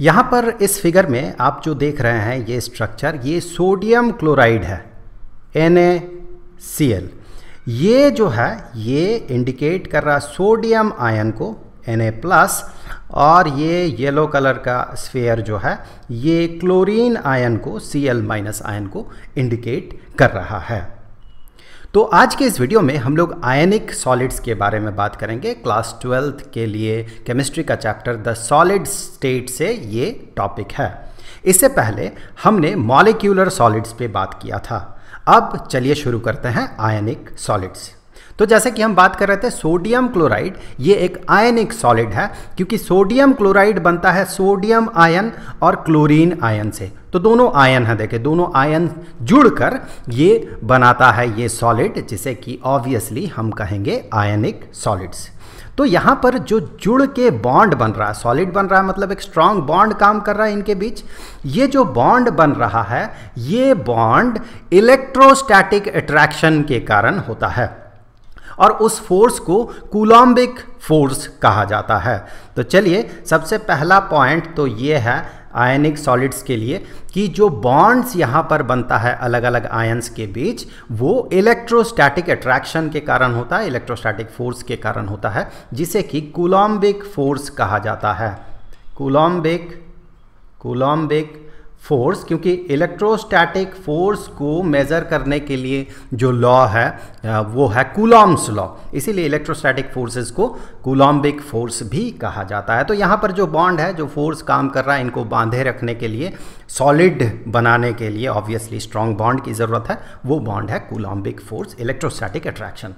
यहाँ पर इस फिगर में आप जो देख रहे हैं ये स्ट्रक्चर ये सोडियम क्लोराइड है एन ये जो है ये इंडिकेट कर रहा सोडियम आयन को एन प्लस और ये येलो कलर का स्फेयर जो है ये क्लोरीन आयन को सी एल माइनस आयन को इंडिकेट कर रहा है तो आज के इस वीडियो में हम लोग आयनिक सॉलिड्स के बारे में बात करेंगे क्लास ट्वेल्थ के लिए केमिस्ट्री का चैप्टर द सॉलिड स्टेट से ये टॉपिक है इससे पहले हमने मॉलिक्यूलर सॉलिड्स पे बात किया था अब चलिए शुरू करते हैं आयनिक सॉलिड्स तो जैसे कि हम बात कर रहे थे सोडियम क्लोराइड ये एक आयनिक सॉलिड है क्योंकि सोडियम क्लोराइड बनता है सोडियम आयन और क्लोरीन आयन से तो दोनों आयन है देखे दोनों आयन जुड़कर ये बनाता है ये सॉलिड जिसे कि ऑब्वियसली हम कहेंगे आयनिक सॉलिड्स तो यहाँ पर जो जुड़ के बॉन्ड बन रहा है सॉलिड बन रहा है मतलब एक स्ट्रांग बॉन्ड काम कर रहा है इनके बीच ये जो बॉन्ड बन रहा है ये बॉन्ड इलेक्ट्रोस्टैटिक अट्रैक्शन के कारण होता है और उस फोर्स को कुलम्बिक फोर्स कहा जाता है तो चलिए सबसे पहला पॉइंट तो ये है आयनिक सॉलिड्स के लिए कि जो बॉन्ड्स यहाँ पर बनता है अलग अलग आयन्स के बीच वो इलेक्ट्रोस्टैटिक अट्रैक्शन के कारण होता है इलेक्ट्रोस्टैटिक फोर्स के कारण होता है जिसे कि कुलम्बिक फोर्स कहा जाता है कुलम्बिक कुलम्बिक फोर्स क्योंकि इलेक्ट्रोस्टैटिक फोर्स को मेज़र करने के लिए जो लॉ है वो है कूलॉम्स लॉ इसीलिए इलेक्ट्रोस्टैटिक फोर्सेस को कूलॉम्बिक फोर्स भी कहा जाता है तो यहाँ पर जो बॉन्ड है जो फोर्स काम कर रहा है इनको बांधे रखने के लिए सॉलिड बनाने के लिए ऑब्वियसली स्ट्रॉन्ग बॉन्ड की ज़रूरत है वो बॉन्ड है coulombic force electrostatic attraction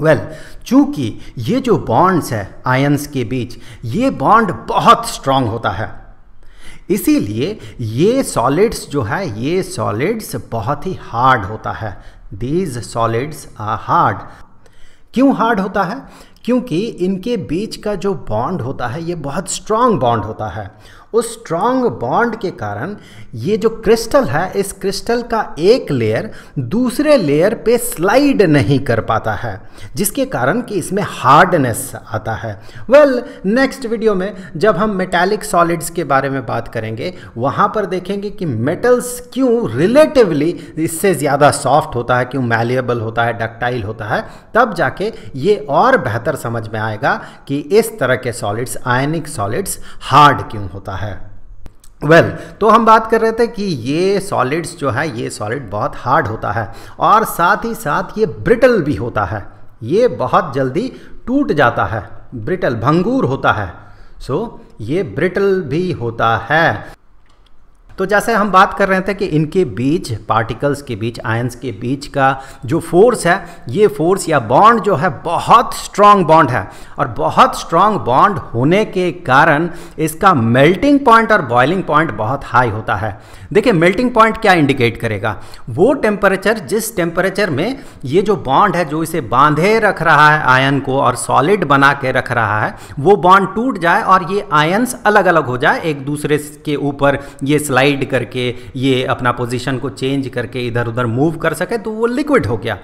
well well, चूंकि ये जो बॉन्ड्स है आयंस के बीच ये बॉन्ड बहुत स्ट्रांग होता है इसीलिए ये सॉलिड्स जो है ये सॉलिड्स बहुत ही हार्ड होता है दीज सॉलिड्स आर हार्ड क्यों हार्ड होता है क्योंकि इनके बीच का जो बॉन्ड होता है ये बहुत स्ट्रांग बॉन्ड होता है उस स्ट्रांग बॉन्ड के कारण ये जो क्रिस्टल है इस क्रिस्टल का एक लेयर दूसरे लेयर पे स्लाइड नहीं कर पाता है जिसके कारण कि इसमें हार्डनेस आता है वेल नेक्स्ट वीडियो में जब हम मेटालिक सॉलिड्स के बारे में बात करेंगे वहाँ पर देखेंगे कि मेटल्स क्यों रिलेटिवली इससे ज़्यादा सॉफ्ट होता है क्यों मैलिएबल होता है डक्टाइल होता है तब जाके ये और बेहतर समझ में आएगा कि इस तरह के सॉलिड्स आयनिक सॉलिड्स हार्ड क्यों होता है है वेल well, तो हम बात कर रहे थे कि ये सॉलिड्स जो है ये सॉलिड बहुत हार्ड होता है और साथ ही साथ ये ब्रिटल भी होता है ये बहुत जल्दी टूट जाता है ब्रिटल भंगूर होता है सो so, ये ब्रिटल भी होता है तो जैसे हम बात कर रहे थे कि इनके बीच पार्टिकल्स के बीच आयंस के बीच का जो फोर्स है ये फोर्स या बॉन्ड जो है बहुत स्ट्रांग बॉन्ड है और बहुत स्ट्रांग बॉन्ड होने के कारण इसका मेल्टिंग पॉइंट और बॉइलिंग पॉइंट बहुत हाई होता है देखिए मेल्टिंग पॉइंट क्या इंडिकेट करेगा वो टेम्परेचर जिस टेम्परेचर में ये जो बॉन्ड है जो इसे बांधे रख रहा है आयन को और सॉलिड बना के रख रहा है वो बॉन्ड टूट जाए और ये आयन्स अलग अलग हो जाए एक दूसरे के ऊपर ये स्लाइड स्लाइड करके ये अपना पोजीशन को चेंज करके इधर उधर मूव कर सके तो वो लिक्विड हो गया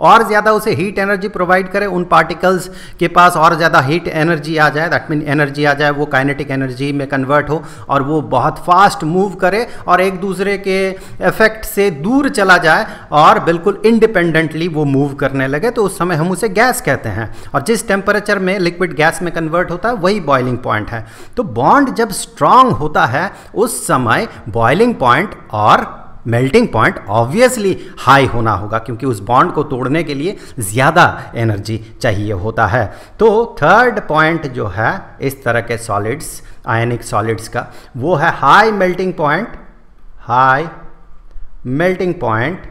और ज़्यादा उसे हीट एनर्जी प्रोवाइड करे उन पार्टिकल्स के पास और ज़्यादा हीट एनर्जी आ जाए दैट मीन एनर्जी आ जाए वो काइनेटिक एनर्जी में कन्वर्ट हो और वो बहुत फास्ट मूव करे और एक दूसरे के इफेक्ट से दूर चला जाए और बिल्कुल इंडिपेंडेंटली वो मूव करने लगे तो उस समय हम उसे गैस कहते हैं और जिस टेम्परेचर में लिक्विड गैस में कन्वर्ट होता है वही बॉइलिंग पॉइंट है तो बॉन्ड जब स्ट्रांग होता है उस समय बॉइलिंग पॉइंट और मेल्टिंग पॉइंट ऑब्वियसली हाई होना होगा क्योंकि उस बॉन्ड को तोड़ने के लिए ज़्यादा एनर्जी चाहिए होता है तो थर्ड पॉइंट जो है इस तरह के सॉलिड्स आयनिक सॉलिड्स का वो है high melting point high melting point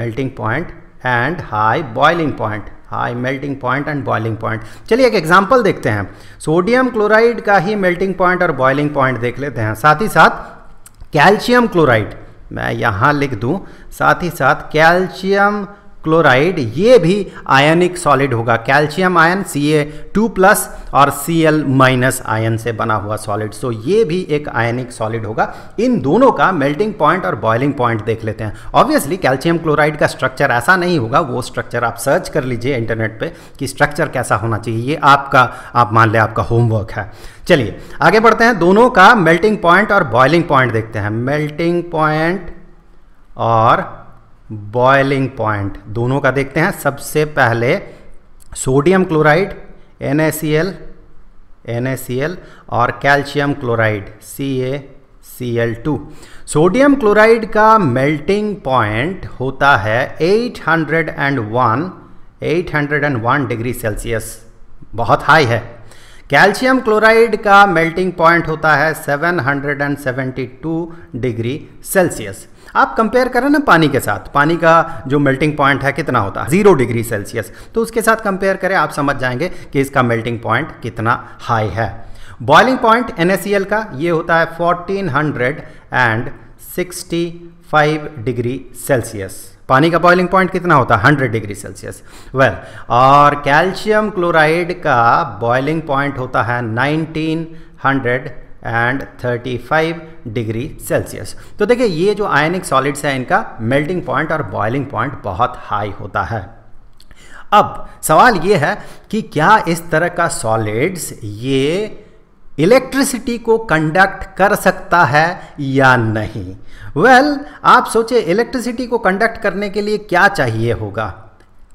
melting point and high boiling point high melting point and boiling point चलिए एक एग्जाम्पल देखते हैं सोडियम क्लोराइड का ही मेल्टिंग पॉइंट और बॉइलिंग पॉइंट देख लेते हैं साथ ही साथ कैल्शियम क्लोराइड मैं यहाँ लिख दूँ साथ ही साथ कैल्शियम क्लोराइड ये भी आयनिक सॉलिड होगा calcium ion C A two plus और सी एल माइनस आयन से बना हुआ सॉलिड सो ये भी एक आयनिक सॉलिड होगा इन दोनों का मेल्टिंग पॉइंट और बॉइलिंग पॉइंट देख लेते हैं ऑब्वियसली कैल्शियम क्लोराइड का स्ट्रक्चर ऐसा नहीं होगा वो स्ट्रक्चर आप सर्च कर लीजिए इंटरनेट पर कि स्ट्रक्चर कैसा होना चाहिए ये आपका आप मान लें आपका होमवर्क है चलिए आगे बढ़ते हैं दोनों का मेल्टिंग पॉइंट और बॉइलिंग पॉइंट देखते हैं मेल्टिंग पॉइंट और बॉयलिंग पॉइंट दोनों का देखते हैं सबसे पहले सोडियम क्लोराइड सी NaCl और calcium chloride CaCl2 sodium chloride का मेल्टिंग पॉइंट होता है 801 801 डिग्री सेल्सियस बहुत हाई है कैल्शियम क्लोराइड का मेल्टिंग पॉइंट होता है 772 डिग्री सेल्सियस आप कंपेयर करें ना पानी के साथ पानी का जो मेल्टिंग पॉइंट है कितना होता है जीरो डिग्री सेल्सियस तो उसके साथ कंपेयर करें आप समझ जाएंगे कि इसका मेल्टिंग पॉइंट कितना हाई है बॉइलिंग पॉइंट एन का ये होता है fourteen hundred and sixty five degree Celsius पानी का बॉइलिंग पॉइंट कितना होता है 100 डिग्री सेल्सियस वेल और कैल्शियम क्लोराइड का बॉइलिंग पॉइंट होता है हंड्रेड एंड 35 डिग्री सेल्सियस तो देखिए ये जो आयनिक सॉलिड्स है इनका मेल्टिंग पॉइंट और बॉइलिंग पॉइंट बहुत हाई होता है अब सवाल ये है कि क्या इस तरह का सॉलिड्स ये इलेक्ट्रिसिटी को कंडक्ट कर सकता है या नहीं वेल well, आप सोचे इलेक्ट्रिसिटी को कंडक्ट करने के लिए क्या चाहिए होगा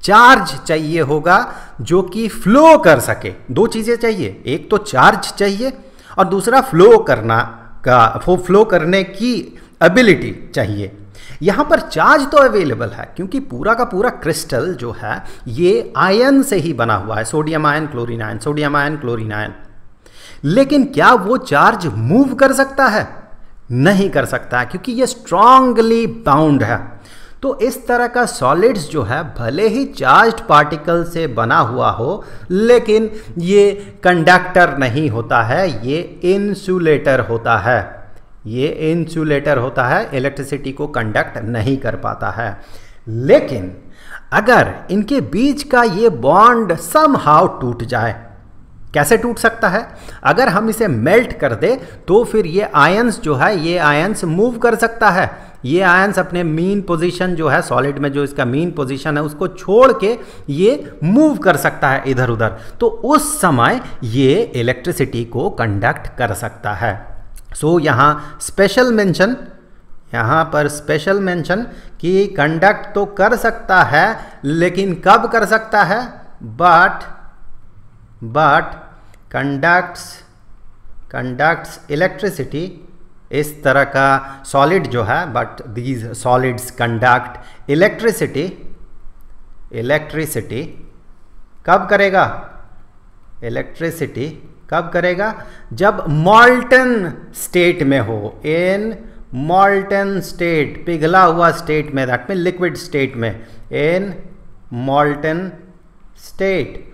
चार्ज चाहिए होगा जो कि फ्लो कर सके दो चीज़ें चाहिए एक तो चार्ज चाहिए और दूसरा फ्लो करना का वो फ्लो करने की एबिलिटी चाहिए यहाँ पर चार्ज तो अवेलेबल है क्योंकि पूरा का पूरा क्रिस्टल जो है ये आयन से ही बना हुआ है sodium ion chlorine ion sodium ion chlorine ion लेकिन क्या वो चार्ज मूव कर सकता है नहीं कर सकता है, क्योंकि ये स्ट्रांगली बाउंड है तो इस तरह का सॉलिड्स जो है भले ही चार्ज्ड पार्टिकल से बना हुआ हो लेकिन ये कंडक्टर नहीं होता है ये इंसुलेटर होता है ये इंसुलेटर होता है इलेक्ट्रिसिटी को कंडक्ट नहीं कर पाता है लेकिन अगर इनके बीच का ये बॉन्ड सम हाउ टूट जाए कैसे टूट सकता है अगर हम इसे मेल्ट कर दे तो फिर ये आयंस जो है ये आयंस मूव कर सकता है ये आयंस अपने मीन पोजीशन जो है सॉलिड में जो इसका मीन पोजीशन है उसको छोड़ के ये मूव कर सकता है इधर उधर तो उस समय ये इलेक्ट्रिसिटी को कंडक्ट कर सकता है सो so, यहाँ स्पेशल मेंशन यहाँ पर स्पेशल मेंशन कि कंडक्ट तो कर सकता है लेकिन कब कर सकता है but but conducts conducts electricity इस तरह का सॉलिड जो है but these solids conduct electricity electricity कब करेगा इलेक्ट्रिसिटी कब करेगा जब मॉल्टन स्टेट में हो इन मॉल्टन स्टेट पिघला हुआ स्टेट में दैट मीन लिक्विड स्टेट में इन मॉल्टन स्टेट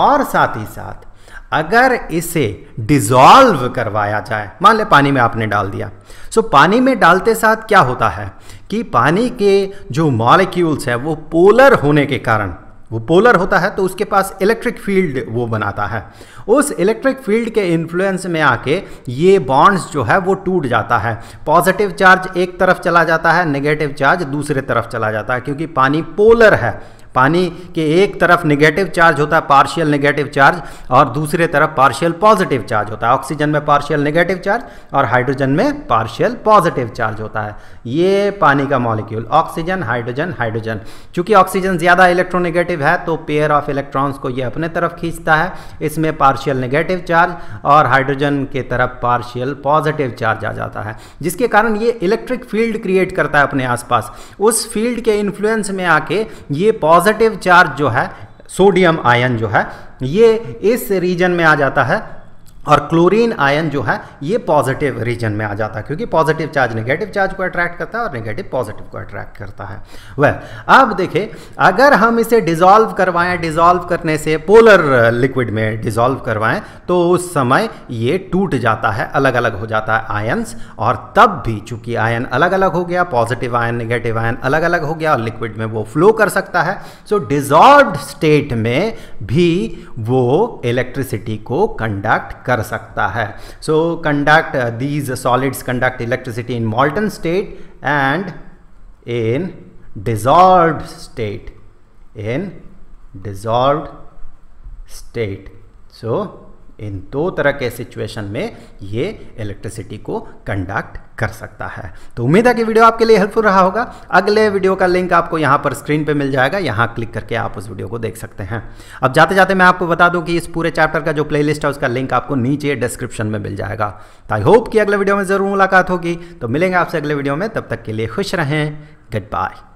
और साथ ही साथ अगर इसे डिजॉल्व करवाया जाए मान ले पानी में आपने डाल दिया सो so, पानी में डालते साथ क्या होता है कि पानी के जो मॉलिक्यूल्स है वो पोलर होने के कारण वो पोलर होता है तो उसके पास इलेक्ट्रिक फील्ड वो बनाता है उस इलेक्ट्रिक फील्ड के इन्फ्लुएंस में आके ये बॉन्ड्स जो है वो टूट जाता है पॉजिटिव चार्ज एक तरफ चला जाता है नेगेटिव चार्ज दूसरे तरफ चला जाता है क्योंकि पानी पोलर है पानी के एक तरफ नेगेटिव चार्ज होता है पार्शियल नेगेटिव चार्ज और दूसरे तरफ पार्शियल पॉजिटिव चार्ज होता है ऑक्सीजन में पार्शियल नेगेटिव चार्ज और हाइड्रोजन में पार्शियल पॉजिटिव चार्ज होता है ये पानी का मॉलिक्यूल ऑक्सीजन हाइड्रोजन हाइड्रोजन चूंकि ऑक्सीजन ज़्यादा इलेक्ट्रोनेगेटिव है तो पेयर ऑफ इलेक्ट्रॉन्स को यह अपने तरफ खींचता है इसमें पार्शियल नेगेटिव चार्ज और हाइड्रोजन के तरफ पार्शियल पॉजिटिव चार्ज आ जाता है जिसके कारण ये इलेक्ट्रिक फील्ड क्रिएट करता है अपने आसपास उस फील्ड के इन्फ्लुएंस में आके ये पॉजिटिव पॉजिटिव चार्ज जो है सोडियम आयन जो है ये इस रीजन में आ जाता है और क्लोरीन आयन जो है ये पॉजिटिव रीजन में आ जाता है क्योंकि पॉजिटिव चार्ज नेगेटिव चार्ज को अट्रैक्ट करता है और नेगेटिव पॉजिटिव को अट्रैक्ट करता है वह अब देखे अगर हम इसे डिजोल्व करवाएं डिजोल्व करने से पोलर लिक्विड में डिजोल्व करवाएं तो उस समय ये टूट जाता है अलग अलग हो जाता है आयन्स और तब भी चूंकि आयन अलग अलग हो गया पॉजिटिव आयन निगेटिव आयन अलग अलग हो गया और लिक्विड में वो फ्लो कर सकता है सो डिजॉल्व स्टेट में भी वो इलेक्ट्रिसिटी को कंडक्ट कर कर सकता है so conduct these solid conduct electricity in molten state and in dissolve state in dissolve state so इन दो तरह के सिचुएशन में ये इलेक्ट्रिसिटी को कंडक्ट कर सकता है तो उम्मीद है कि वीडियो आपके लिए हेल्पफुल रहा होगा अगले वीडियो का लिंक आपको यहाँ पर स्क्रीन पे मिल जाएगा यहाँ क्लिक करके आप उस वीडियो को देख सकते हैं अब जाते जाते मैं आपको बता दूं कि इस पूरे चैप्टर का जो प्लेलिस्ट है उसका लिंक आपको नीचे डिस्क्रिप्शन में मिल जाएगा तो आई होप कि अगले वीडियो में ज़रूर मुलाकात होगी तो मिलेंगे आपसे अगले वीडियो में तब तक के लिए खुश रहें गुड बाय